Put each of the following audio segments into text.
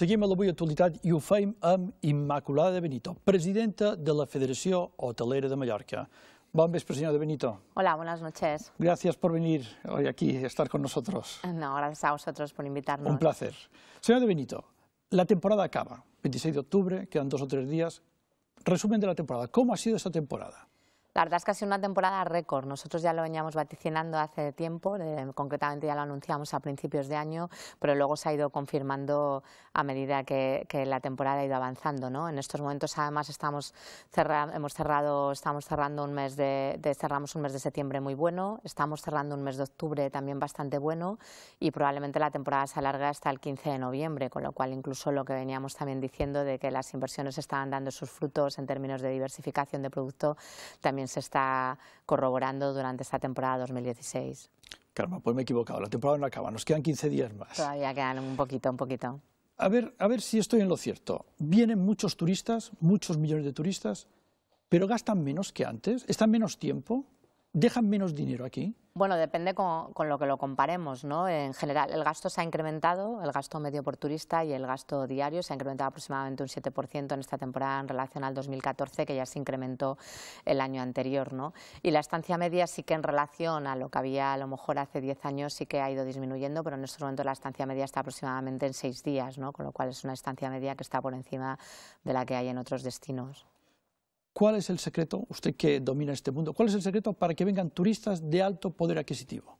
Seguim l'avui actualitat i ho feim amb Immaculada de Benito, presidenta de la Federació Hotelera de Mallorca. Bon vespre, senyora de Benito. Hola, buenas noches. Gracias por venir hoy aquí y estar con nosotros. No, gracias a vosotros por invitarnos. Un placer. Senyora de Benito, la temporada acaba, 26 de octubre, quedan dos o tres días. Resumen de la temporada, ¿cómo ha sido esta temporada? La verdad es que una temporada récord. Nosotros ya lo veníamos vaticinando hace tiempo, concretamente ya lo anunciamos a principios de año, pero luego se ha ido confirmando a medida que, la temporada ha ido avanzando. ¿no? En estos momentos además estamos, hemos cerrado, estamos cerrando un mes de, cerramos un mes de septiembre muy bueno, estamos cerrando un mes de octubre también bastante bueno y probablemente la temporada se alarga hasta el 15 de noviembre, con lo cual incluso lo que veníamos también diciendo de que las inversiones estaban dando sus frutos en términos de diversificación de producto también se está corroborando durante esta temporada 2016. Calma, pues me he equivocado, la temporada no acaba, nos quedan 15 días más. Todavía quedan un poquito, un poquito. A ver, a ver si estoy en lo cierto. Vienen muchos turistas, muchos millones de turistas, pero gastan menos que antes, están menos tiempo dejan menos dinero aquí? Bueno, depende con, lo que lo comparemos, ¿no? En general, el gasto se ha incrementado, el gasto medio por turista y el gasto diario se ha incrementado aproximadamente un 7% en esta temporada en relación al 2014, que ya se incrementó el año anterior, ¿no? Y la estancia media sí que en relación a lo que había a lo mejor hace 10 años sí que ha ido disminuyendo, pero en este momento la estancia media está aproximadamente en 6 días, ¿no? Con lo cual es una estancia media que está por encima de la que hay en otros destinos. ¿Cuál es el secreto, usted que domina este mundo, cuál es el secreto para que vengan turistas de alto poder adquisitivo?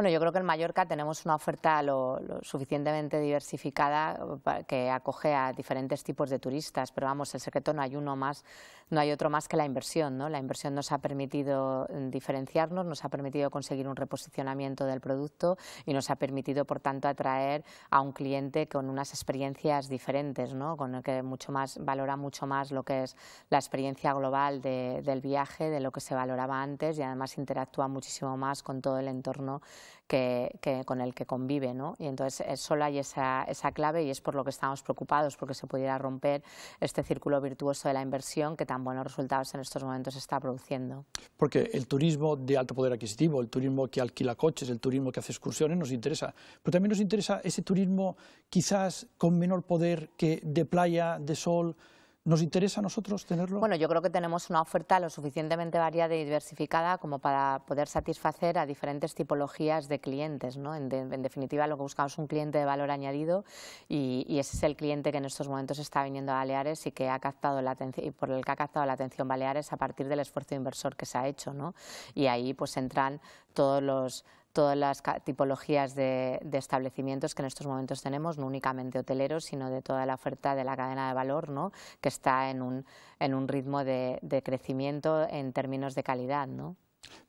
Bueno, yo creo que en Mallorca tenemos una oferta lo, suficientemente diversificada que acoge a diferentes tipos de turistas, pero vamos, el secreto no hay uno más, no hay otro más que la inversión, ¿no? La inversión nos ha permitido mm, diferenciarnos, nos ha permitido conseguir un reposicionamiento del producto y nos ha permitido, por tanto, atraer a un cliente con unas experiencias diferentes, ¿no? Con el que mucho más valora mucho más lo que es la experiencia global del viaje, de lo que se valoraba antes y además interactúa muchísimo más con todo el entorno que, con el que convive. ¿no? Y entonces eh, solo hay esa, esa clave y es por lo que estamos preocupados, porque se pudiera romper este círculo virtuoso de la inversión que tan buenos resultados en estos momentos está produciendo. Porque el turismo de alto poder adquisitivo, el turismo que alquila coches, el turismo que hace excursiones nos interesa, pero también nos interesa ese turismo quizás con menor poder que de playa, de sol, ¿Nos interesa a nosotros tenerlo? Bueno, yo creo que tenemos una oferta lo suficientemente variada y diversificada como para poder satisfacer a diferentes tipologías de clientes. ¿no? En, definitiva, lo que buscamos es un cliente de valor añadido y, ese es el cliente que en estos momentos está viniendo a Baleares y, que ha captado la por el que ha captado la atención Baleares a partir del esfuerzo inversor que se ha hecho. ¿no? Y ahí pues entran todos los todas las tipologías de, establecimientos que en estos momentos tenemos, no únicamente hoteleros, sino de toda la oferta de la cadena de valor, ¿no? que está en un, en un ritmo de, crecimiento en términos de calidad. ¿no?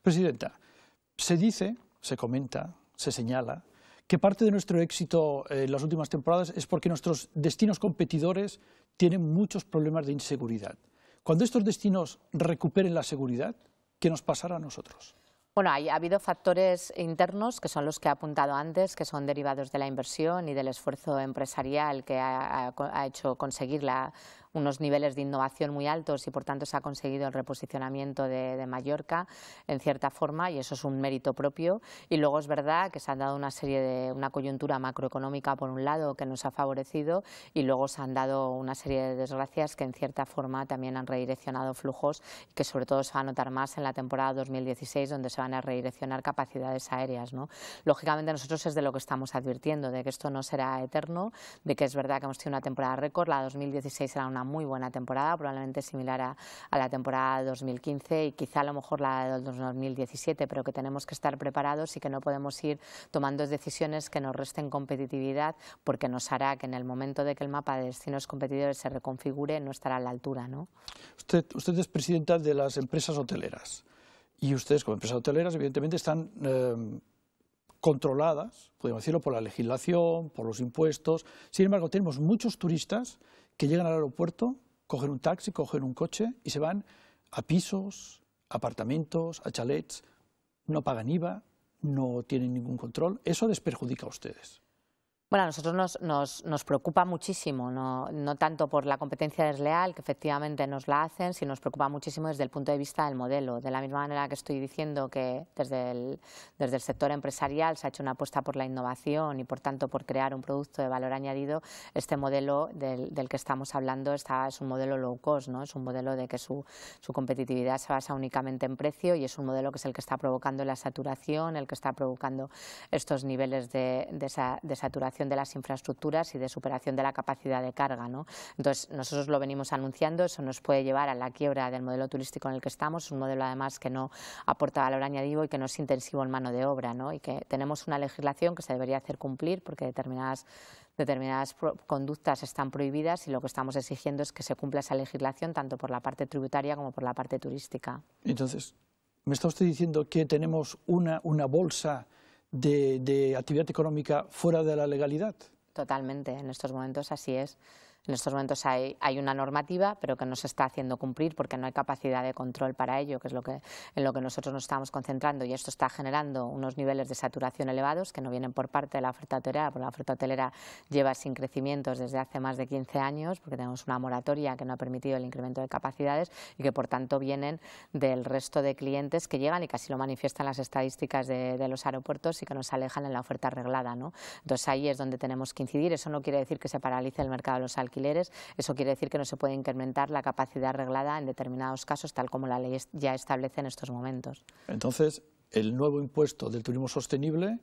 Presidenta, se dice, se comenta, se señala que parte de nuestro éxito en las últimas temporadas es porque nuestros destinos competidores tienen muchos problemas de inseguridad. Cuando estos destinos recuperen la seguridad, ¿qué nos pasará a nosotros? Bueno, ha habido factores internos que son los que ha apuntado antes, que son derivados de la inversión y del esfuerzo empresarial que ha, ha hecho conseguir la unos niveles de innovación muy altos y por tanto se ha conseguido el reposicionamiento de, Mallorca en cierta forma y eso es un mérito propio. Y luego es verdad que se han dado una serie de una coyuntura macroeconómica por un lado que nos ha favorecido y luego se han dado una serie de desgracias que en cierta forma también han redireccionado flujos que sobre todo se va a notar más en la temporada 2016 donde se van a redireccionar capacidades aéreas. ¿no? Lógicamente nosotros es de lo que estamos advirtiendo, de que esto no será eterno, de que es verdad que hemos tenido una temporada récord, la 2016 era una muy buena temporada, probablemente similar a, la temporada 2015 y quizá a lo mejor la del 2017, pero que tenemos que estar preparados y que no podemos ir tomando decisiones que nos resten competitividad porque nos hará que en el momento de que el mapa de destinos competidores se reconfigure no estará a la altura. ¿no? Usted, es presidenta de las empresas hoteleras y ustedes como empresas hoteleras evidentemente están... Eh, controladas, podemos decirlo, por la legislación, por los impuestos. Sin embargo, tenemos muchos turistas que llegan al aeropuerto, cogen un taxi, cogen un coche y se van a pisos, apartamentos, a chalets, no pagan IVA, no tienen ningún control. Eso les perjudica a ustedes. Bueno, a nosotros nos, nos, nos preocupa muchísimo, no, no, tanto por la competencia desleal, que efectivamente nos la hacen, sino nos preocupa muchísimo desde el punto de vista del modelo. De la misma manera que estoy diciendo que desde el, desde el sector empresarial se ha hecho una apuesta por la innovación y, por tanto, por crear un producto de valor añadido, este modelo del, que estamos hablando está, es un modelo low cost, ¿no? es un modelo de que su, su competitividad se basa únicamente en precio y es un modelo que es el que está provocando la saturación, el que está provocando estos niveles de saturación de las infraestructuras y de superación de la capacidad de carga. Entonces, nosotros lo venimos anunciando, eso nos puede llevar a la quiebra del modelo turístico en el que estamos, un modelo además que no aporta valor añadido y que no es intensivo en mano de obra, ¿no? y que tenemos una legislación que se debería hacer cumplir porque determinadas conductas están prohibidas y lo que estamos exigiendo es que se cumpla esa legislación tanto por la parte tributaria como por la parte turística. Entonces, me está usted diciendo que tenemos una, una bolsa de, actividad económica fuera de la legalidad. Totalmente, en estos momentos así es. En estos momentos hay, una normativa, pero que no se está haciendo cumplir porque no hay capacidad de control para ello, que es lo que, en lo que nosotros nos estamos concentrando. Y esto está generando unos niveles de saturación elevados que no vienen por parte de la oferta hotelera, porque la oferta hotelera lleva sin crecimientos desde hace más de 15 años, porque tenemos una moratoria que no ha permitido el incremento de capacidades y que, por tanto, vienen del resto de clientes que llegan y casi lo manifiestan las estadísticas de, los aeropuertos y que nos alejan en la oferta reglada, Entonces, ahí es donde tenemos que incidir. Eso no quiere decir que se paralice el mercado de los alquileres eso quiere decir que no se puede incrementar la capacidad arreglada en determinados casos, tal como la ley ya establece en estos momentos. Entonces, el nuevo impuesto del turismo sostenible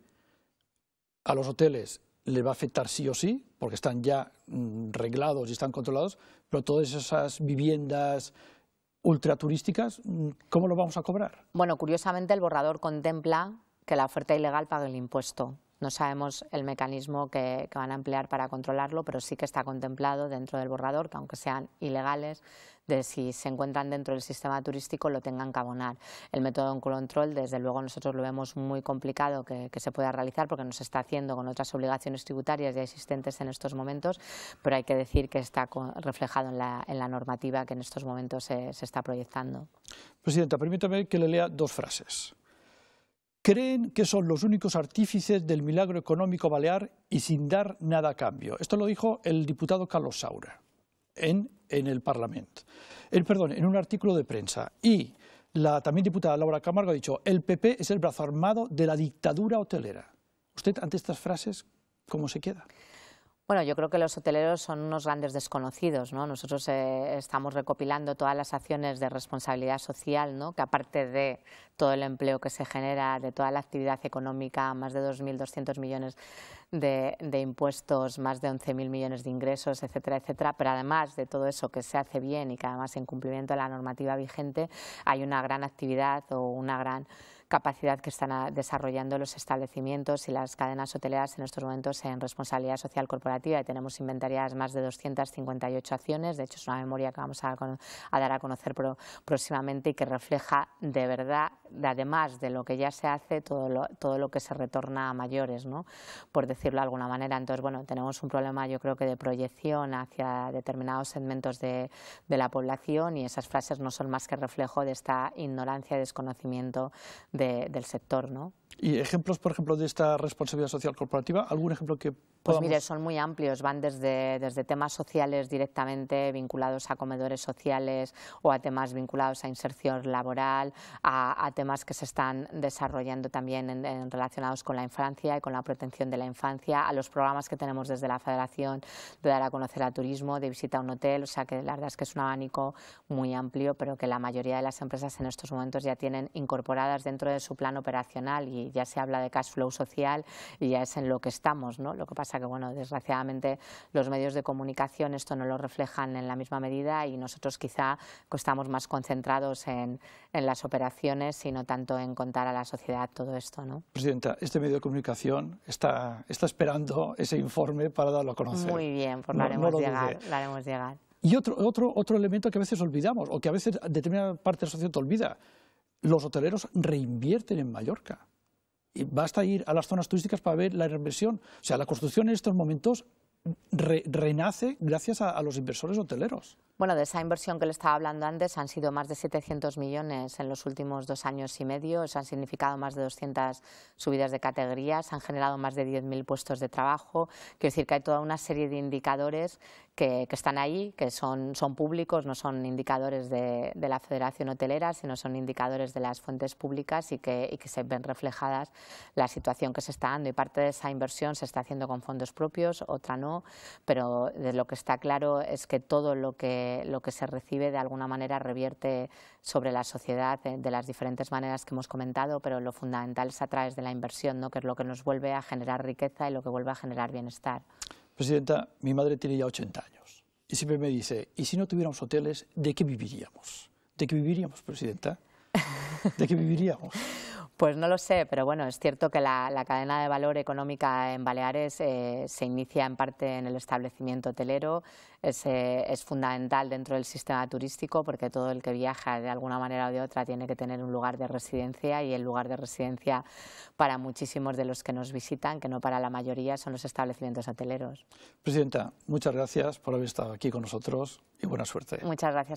a los hoteles le va a afectar sí o sí, porque están ya mm, reglados y están controlados, pero todas esas viviendas ultraturísticas, mm, ¿cómo lo vamos a cobrar? Bueno, curiosamente el borrador contempla que la oferta ilegal pague el impuesto, no sabemos el mecanismo que, van a emplear para controlarlo, pero sí que está contemplado dentro del borrador, que aunque sean ilegales, de si se encuentran dentro del sistema turístico lo tengan que abonar. El método de control, desde luego, nosotros lo vemos muy complicado que, se pueda realizar porque nos está haciendo con otras obligaciones tributarias ya existentes en estos momentos, pero hay que decir que está reflejado en la, normativa que en estos momentos se, se está proyectando. Presidenta, permítame que le lea dos frases creen que son los únicos artífices del milagro económico balear y sin dar nada a cambio. Esto lo dijo el diputado Carlos Saura en, en el Parlamento, en un artículo de prensa. Y la también diputada Laura Camargo ha dicho, el PP es el brazo armado de la dictadura hotelera. Usted ante estas frases, ¿cómo se queda? Bueno, yo creo que los hoteleros son unos grandes desconocidos, ¿no? Nosotros eh, estamos recopilando todas las acciones de responsabilidad social, ¿no? Que aparte de todo el empleo que se genera, de toda la actividad económica, más de 2.200 millones de, impuestos, más de 11.000 millones de ingresos, etcétera, etcétera. Pero además de todo eso que se hace bien y que además en cumplimiento de la normativa vigente hay una gran actividad o una gran capacidad que están ah, desarrollando los establecimientos y las cadenas hoteleras en estos momentos en responsabilidad social corporativa y tenemos inventariadas más de 258 acciones, de hecho es una memoria que vamos a, dar a conocer próximamente y que refleja de verdad, además de lo que ya se hace, todo lo, todo lo que se retorna a mayores, ¿no? por decirlo de alguna manera. Entonces, bueno, tenemos un problema yo creo que de proyección hacia determinados segmentos de, la población y esas frases no son más que reflejo de esta ignorancia y desconocimiento del sector, ¿no? ¿Y ejemplos, por ejemplo, de esta responsabilidad social corporativa? ¿Algún ejemplo que pues podamos...? Pues mire, son muy amplios, van desde, temas sociales directamente vinculados a comedores sociales o a temas vinculados a inserción laboral, a, temas que se están desarrollando también en, relacionados con la infancia y con la protección de la infancia, a los programas que tenemos desde la Federación de dar a conocer a turismo, de visita a un hotel, o sea que la verdad es que es un abanico muy amplio, pero que la mayoría de las empresas en estos momentos ya tienen incorporadas dentro de su plan operacional ya se habla de cash flow social y ya es en lo que estamos, Lo que pasa que, bueno, desgraciadamente los medios de comunicación esto no lo reflejan en la misma medida y nosotros quizá estamos más concentrados en, las operaciones y no tanto en contar a la sociedad todo esto, ¿no? Presidenta, este medio de comunicación está, está esperando ese informe para darlo a conocer. Muy bien, pues lo, haremos, llegar, Y otro, otro, otro elemento que a veces olvidamos, o que a veces determinada parte de la sociedad olvida, los hoteleros reinvierten en Mallorca. Basta ir a las zonas turísticas para ver la inversión. O sea, la construcción en estos momentos renace gracias a los inversores hoteleros. Bueno, de esa inversión que le estaba hablando antes, han sido más de 700 millones en los últimos dos años y medio. Eso han significado más de 200 subidas de categorías, han generado más de 10.000 puestos de trabajo. Quiero decir que hay toda una serie de indicadores que, están ahí, que son, públicos, no son indicadores de, la Federación Hotelera, sino son indicadores de las fuentes públicas y que, se ven reflejadas la situación que se está dando. Y parte de esa inversión se está haciendo con fondos propios, otra no, pero de lo que está claro es que todo lo que lo que se recibe de alguna manera revierte sobre la sociedad eh, de, las diferentes maneras que hemos comentado, pero lo fundamental es a través de la inversión, ¿no? que es lo que nos vuelve a generar riqueza y lo que vuelve a generar bienestar. Presidenta, mi madre tiene ya 80 años y siempre me dice, ¿y si no tuviéramos hoteles, de qué viviríamos? ¿De qué viviríamos, Presidenta? ¿De qué viviríamos? Pues no lo sé, pero bueno, es cierto que la, cadena de valor económica en Baleares eh, se inicia en parte en el establecimiento hotelero, es, eh, es, fundamental dentro del sistema turístico porque todo el que viaja de alguna manera o de otra tiene que tener un lugar de residencia y el lugar de residencia para muchísimos de los que nos visitan, que no para la mayoría, son los establecimientos hoteleros. Presidenta, muchas gracias por haber estado aquí con nosotros y buena suerte. Muchas gracias.